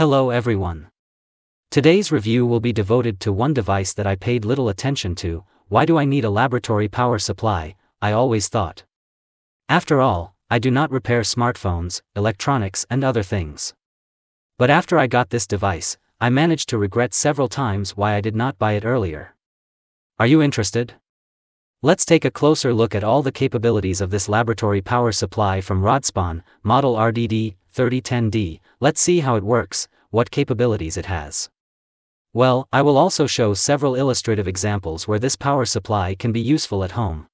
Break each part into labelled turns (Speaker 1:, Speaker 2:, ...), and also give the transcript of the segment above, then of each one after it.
Speaker 1: Hello everyone. Today's review will be devoted to one device that I paid little attention to, why do I need a laboratory power supply, I always thought. After all, I do not repair smartphones, electronics and other things. But after I got this device, I managed to regret several times why I did not buy it earlier. Are you interested? Let's take a closer look at all the capabilities of this laboratory power supply from Rodspan, model RDD 3010D, Let's see how it works, what capabilities it has. Well, I will also show several illustrative examples where this power supply can be useful at home.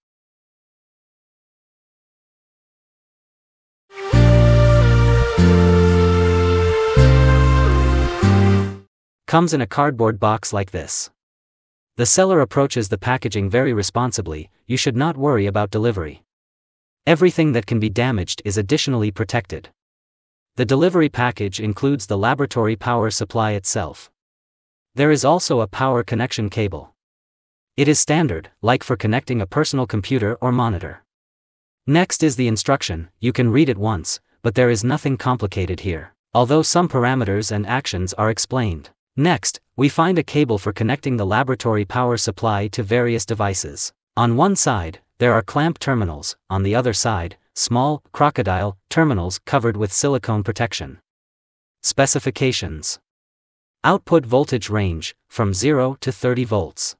Speaker 1: Comes in a cardboard box like this. The seller approaches the packaging very responsibly, you should not worry about delivery. Everything that can be damaged is additionally protected. The delivery package includes the laboratory power supply itself. There is also a power connection cable. It is standard, like for connecting a personal computer or monitor. Next is the instruction, you can read it once, but there is nothing complicated here, although some parameters and actions are explained. Next, we find a cable for connecting the laboratory power supply to various devices. On one side, there are clamp terminals, on the other side, small, crocodile, terminals covered with silicone protection. Specifications Output voltage range, from 0 to 30 volts.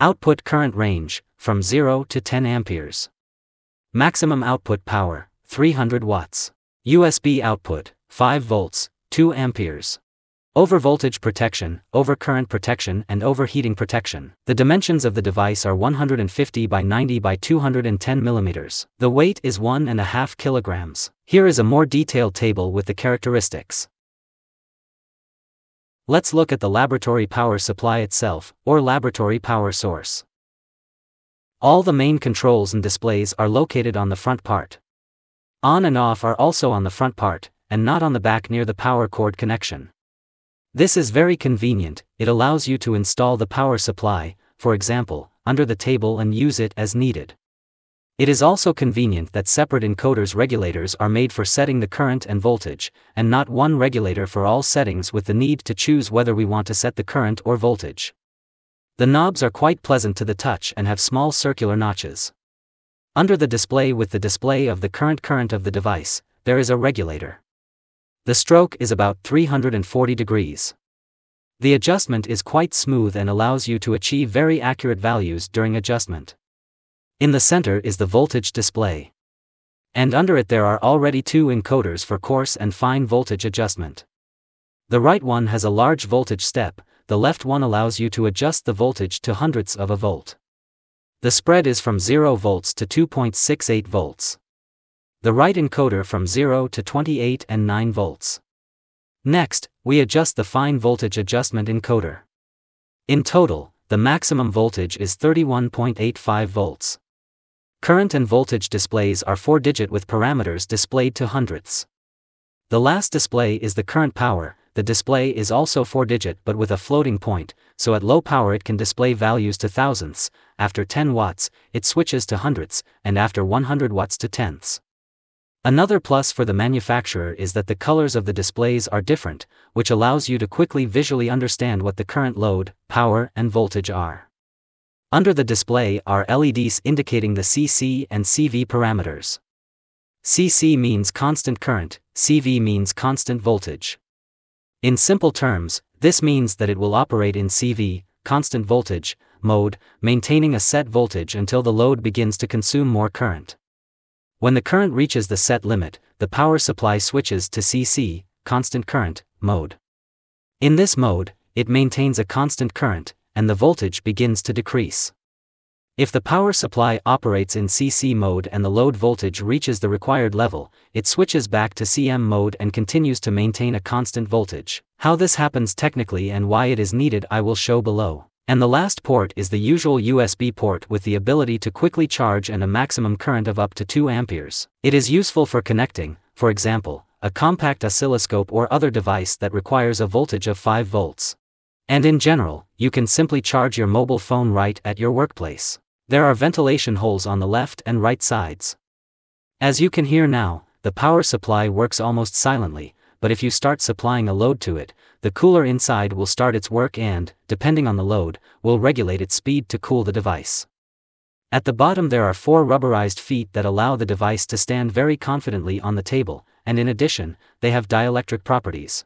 Speaker 1: Output current range, from 0 to 10 amperes. Maximum output power, 300 watts. USB output, 5 volts, 2 amperes. Overvoltage protection, overcurrent protection and overheating protection. The dimensions of the device are 150 by 90 by 210 mm. The weight is 1.5 kilograms. Here is a more detailed table with the characteristics. Let's look at the laboratory power supply itself, or laboratory power source. All the main controls and displays are located on the front part. On and off are also on the front part, and not on the back near the power cord connection. This is very convenient, it allows you to install the power supply, for example, under the table and use it as needed. It is also convenient that separate encoders regulators are made for setting the current and voltage, and not one regulator for all settings with the need to choose whether we want to set the current or voltage. The knobs are quite pleasant to the touch and have small circular notches. Under the display with the display of the current current of the device, there is a regulator. The stroke is about 340 degrees. The adjustment is quite smooth and allows you to achieve very accurate values during adjustment. In the center is the voltage display. And under it there are already two encoders for coarse and fine voltage adjustment. The right one has a large voltage step, the left one allows you to adjust the voltage to hundredths of a volt. The spread is from 0 volts to 2.68 volts the right encoder from 0 to 28 and 9 volts. Next, we adjust the fine voltage adjustment encoder. In total, the maximum voltage is 31.85 volts. Current and voltage displays are 4-digit with parameters displayed to hundredths. The last display is the current power, the display is also 4-digit but with a floating point, so at low power it can display values to thousandths, after 10 watts, it switches to hundredths, and after 100 watts to tenths. Another plus for the manufacturer is that the colors of the displays are different, which allows you to quickly visually understand what the current load, power and voltage are. Under the display are LEDs indicating the CC and CV parameters. CC means constant current, CV means constant voltage. In simple terms, this means that it will operate in CV, constant voltage, mode, maintaining a set voltage until the load begins to consume more current. When the current reaches the set limit, the power supply switches to CC, constant current, mode. In this mode, it maintains a constant current, and the voltage begins to decrease. If the power supply operates in CC mode and the load voltage reaches the required level, it switches back to CM mode and continues to maintain a constant voltage. How this happens technically and why it is needed I will show below. And the last port is the usual USB port with the ability to quickly charge and a maximum current of up to 2 amperes. It is useful for connecting, for example, a compact oscilloscope or other device that requires a voltage of 5 volts. And in general, you can simply charge your mobile phone right at your workplace. There are ventilation holes on the left and right sides. As you can hear now, the power supply works almost silently, but if you start supplying a load to it, the cooler inside will start its work and, depending on the load, will regulate its speed to cool the device. At the bottom there are four rubberized feet that allow the device to stand very confidently on the table, and in addition, they have dielectric properties.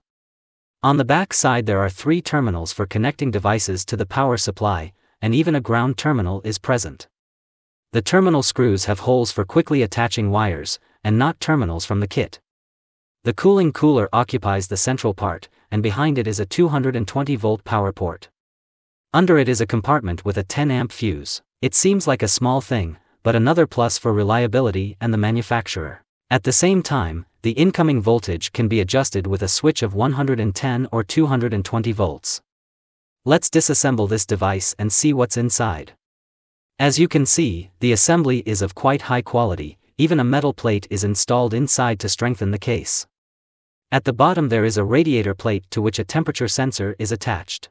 Speaker 1: On the back side there are three terminals for connecting devices to the power supply, and even a ground terminal is present. The terminal screws have holes for quickly attaching wires, and not terminals from the kit. The cooling cooler occupies the central part, and behind it is a 220-volt power port. Under it is a compartment with a 10-amp fuse. It seems like a small thing, but another plus for reliability and the manufacturer. At the same time, the incoming voltage can be adjusted with a switch of 110 or 220 volts. Let's disassemble this device and see what's inside. As you can see, the assembly is of quite high quality, even a metal plate is installed inside to strengthen the case. At the bottom there is a radiator plate to which a temperature sensor is attached.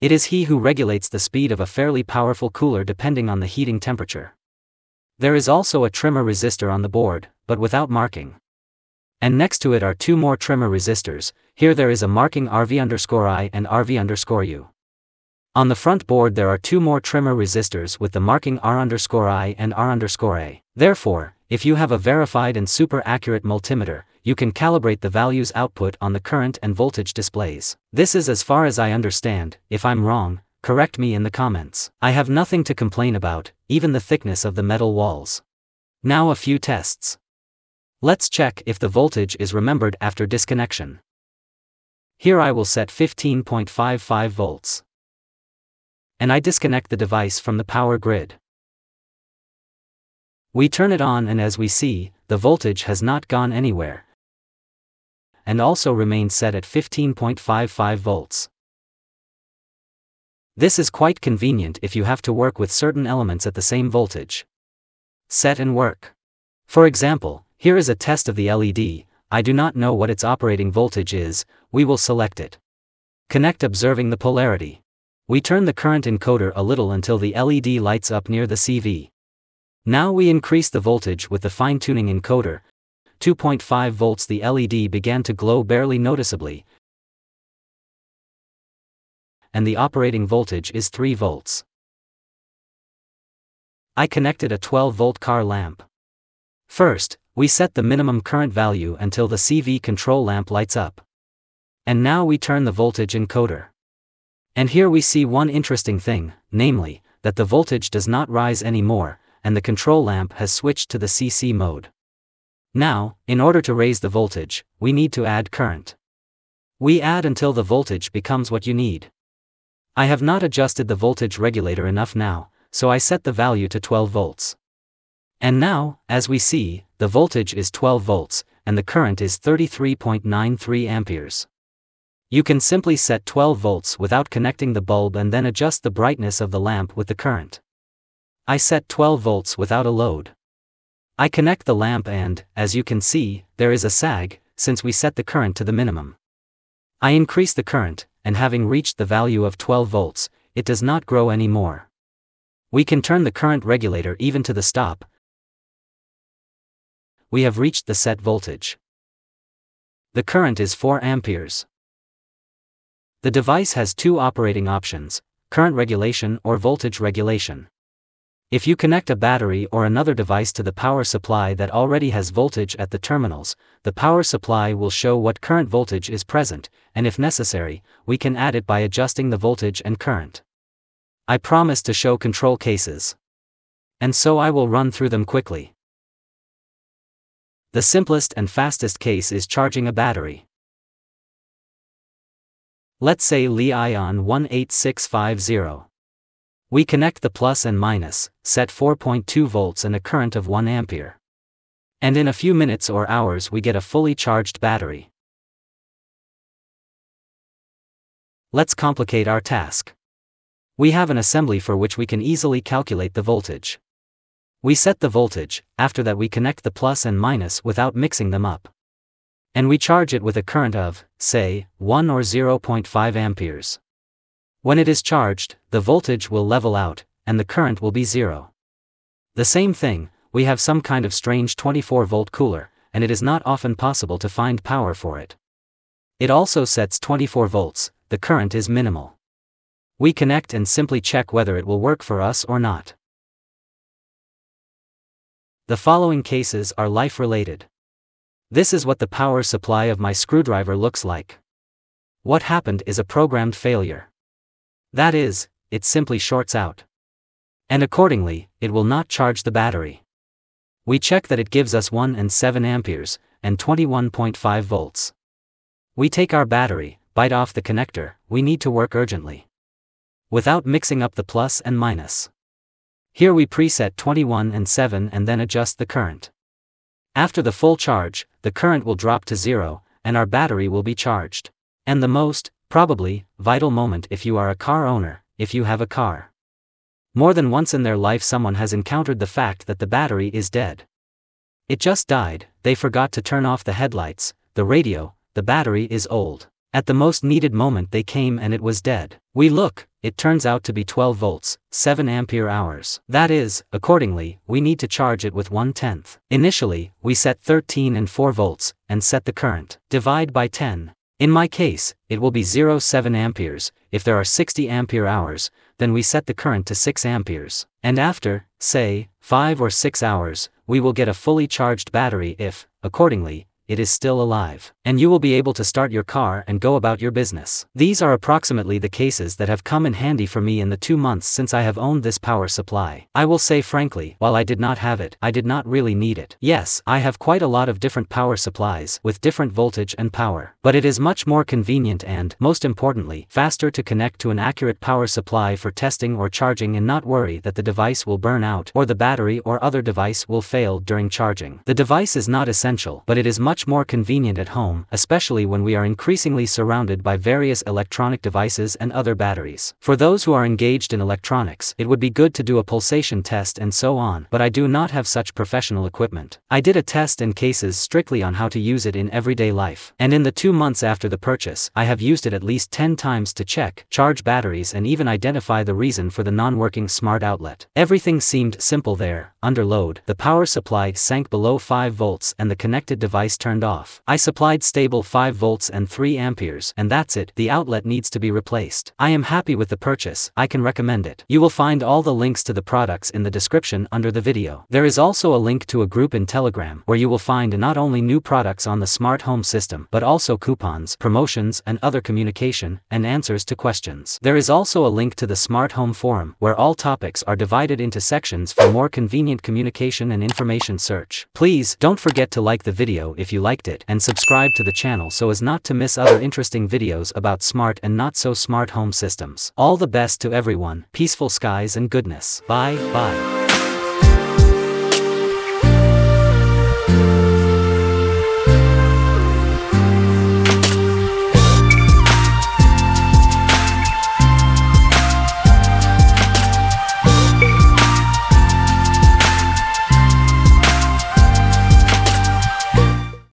Speaker 1: It is he who regulates the speed of a fairly powerful cooler depending on the heating temperature. There is also a trimmer resistor on the board, but without marking. And next to it are two more trimmer resistors, here there is a marking RV underscore I and RV underscore U. On the front board there are two more trimmer resistors with the marking R underscore I and R underscore A. Therefore, if you have a verified and super accurate multimeter, you can calibrate the values output on the current and voltage displays. This is as far as I understand, if I'm wrong, correct me in the comments. I have nothing to complain about, even the thickness of the metal walls. Now a few tests. Let's check if the voltage is remembered after disconnection. Here I will set 15.55 volts. And I disconnect the device from the power grid. We turn it on and as we see, the voltage has not gone anywhere and also remained set at 15.55 volts. This is quite convenient if you have to work with certain elements at the same voltage. Set and work. For example, here is a test of the LED, I do not know what its operating voltage is, we will select it. Connect observing the polarity. We turn the current encoder a little until the LED lights up near the CV. Now we increase the voltage with the fine-tuning encoder, 2.5 volts the LED began to glow barely noticeably, and the operating voltage is 3 volts. I connected a 12 volt car lamp. First, we set the minimum current value until the CV control lamp lights up. And now we turn the voltage encoder. And here we see one interesting thing, namely, that the voltage does not rise anymore, and the control lamp has switched to the CC mode. Now, in order to raise the voltage, we need to add current. We add until the voltage becomes what you need. I have not adjusted the voltage regulator enough now, so I set the value to 12 volts. And now, as we see, the voltage is 12 volts, and the current is 33.93 amperes. You can simply set 12 volts without connecting the bulb and then adjust the brightness of the lamp with the current. I set 12 volts without a load. I connect the lamp and, as you can see, there is a sag, since we set the current to the minimum. I increase the current, and having reached the value of 12 volts, it does not grow any more. We can turn the current regulator even to the stop. We have reached the set voltage. The current is 4 amperes. The device has two operating options, current regulation or voltage regulation. If you connect a battery or another device to the power supply that already has voltage at the terminals, the power supply will show what current voltage is present, and if necessary, we can add it by adjusting the voltage and current. I promise to show control cases. And so I will run through them quickly. The simplest and fastest case is charging a battery. Let's say Li-ion 18650. We connect the plus and minus, set 4.2 volts and a current of 1 ampere. And in a few minutes or hours we get a fully charged battery. Let's complicate our task. We have an assembly for which we can easily calculate the voltage. We set the voltage, after that we connect the plus and minus without mixing them up. And we charge it with a current of, say, 1 or 0.5 amperes. When it is charged, the voltage will level out, and the current will be zero. The same thing, we have some kind of strange 24-volt cooler, and it is not often possible to find power for it. It also sets 24 volts, the current is minimal. We connect and simply check whether it will work for us or not. The following cases are life-related. This is what the power supply of my screwdriver looks like. What happened is a programmed failure. That is, it simply shorts out. And accordingly, it will not charge the battery. We check that it gives us 1 and 7 amperes, and 21.5 volts. We take our battery, bite off the connector, we need to work urgently. Without mixing up the plus and minus. Here we preset 21 and 7 and then adjust the current. After the full charge, the current will drop to zero, and our battery will be charged. And the most, Probably, vital moment if you are a car owner, if you have a car. More than once in their life, someone has encountered the fact that the battery is dead. It just died, they forgot to turn off the headlights, the radio, the battery is old. At the most needed moment, they came and it was dead. We look, it turns out to be 12 volts, 7 ampere hours. That is, accordingly, we need to charge it with 1 tenth. Initially, we set 13 and 4 volts, and set the current. Divide by 10, in my case, it will be 0.7 amperes, if there are 60 ampere hours, then we set the current to 6 amperes, and after, say, 5 or 6 hours, we will get a fully charged battery if, accordingly, it is still alive, and you will be able to start your car and go about your business. These are approximately the cases that have come in handy for me in the two months since I have owned this power supply. I will say frankly, while I did not have it, I did not really need it. Yes, I have quite a lot of different power supplies with different voltage and power, but it is much more convenient and, most importantly, faster to connect to an accurate power supply for testing or charging and not worry that the device will burn out or the battery or other device will fail during charging. The device is not essential, but it is much much more convenient at home, especially when we are increasingly surrounded by various electronic devices and other batteries. For those who are engaged in electronics, it would be good to do a pulsation test and so on, but I do not have such professional equipment. I did a test and cases strictly on how to use it in everyday life, and in the two months after the purchase, I have used it at least 10 times to check, charge batteries, and even identify the reason for the non working smart outlet. Everything seemed simple there, under load, the power supply sank below 5 volts and the connected device turned turned off. I supplied stable 5 volts and 3 amperes and that's it, the outlet needs to be replaced. I am happy with the purchase, I can recommend it. You will find all the links to the products in the description under the video. There is also a link to a group in Telegram where you will find not only new products on the smart home system but also coupons, promotions and other communication and answers to questions. There is also a link to the smart home forum where all topics are divided into sections for more convenient communication and information search. Please don't forget to like the video if you you liked it and subscribe to the channel so as not to miss other interesting videos about smart and not so smart home systems. All the best to everyone, peaceful skies and goodness. Bye, bye.